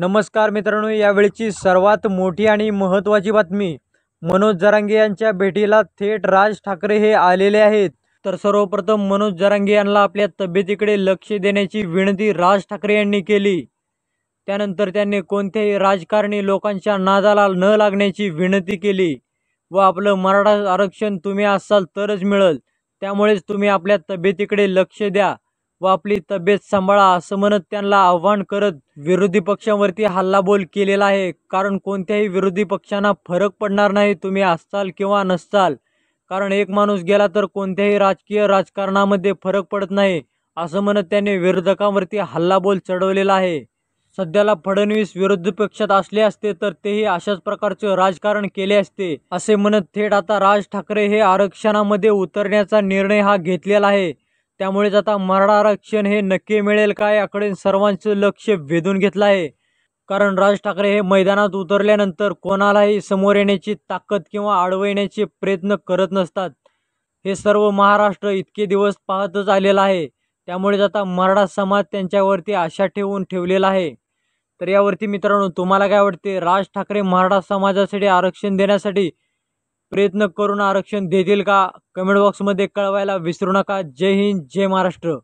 नमस्कार मित्रांनो यावेळीची सर्वात मोठी आणि महत्त्वाची बातमी मनोज जरांगे यांच्या भेटीला थेट राज ठाकरे हे आलेले आहेत तर सर्वप्रथम मनोज जरांगे यांना आपल्या तब्येतीकडे लक्ष देण्याची विनंती राज ठाकरे यांनी केली त्यानंतर त्यांनी कोणत्याही राजकारणी लोकांच्या नादाला न लागण्याची विनंती केली व आपलं मराठा आरक्षण तुम्ही असाल तरच मिळेल त्यामुळेच तुम्ही आपल्या तब्येतीकडे लक्ष द्या व आपली तब्येत सांभाळा असं म्हणत त्यांना आव्हान करत विरोधी पक्षांवरती हल्लाबोल केलेला आहे कारण कोणत्याही विरोधी पक्षांना फरक पडणार नाही तुम्ही असाल किंवा नसताल कारण एक माणूस गेला तर कोणत्याही राजकीय राजकारणामध्ये फरक पडत नाही असं म्हणत त्यांनी विरोधकांवरती हल्लाबोल चढवलेला आहे सध्याला फडणवीस विरोधी पक्षात असले असते तर तेही अशाच प्रकारचे राजकारण केले असते असे म्हणत थेट आता राज ठाकरे हे आरक्षणामध्ये उतरण्याचा निर्णय हा घेतलेला आहे त्यामुळेच आता मराठा आरक्षण हे नक्की मिळेल काय याकडे सर्वांचं लक्ष वेधून घेतलं आहे कारण राज ठाकरे हे मैदानात उतरल्यानंतर कोणालाही समोर येण्याची ताकद किंवा अडवण्याचे प्रयत्न करत नसतात हे सर्व महाराष्ट्र इतके दिवस पाहतच आलेलं आहे त्यामुळेच आता मराठा समाज त्यांच्यावरती आशा ठेवून ठेवलेला आहे तर यावरती मित्रांनो तुम्हाला काय वाटते राज ठाकरे मराठा समाजासाठी आरक्षण देण्यासाठी प्रयत्न करून आरक्षण देतील का कमेंट बॉक्समध्ये कळवायला विसरू नका जय हिंद जय महाराष्ट्र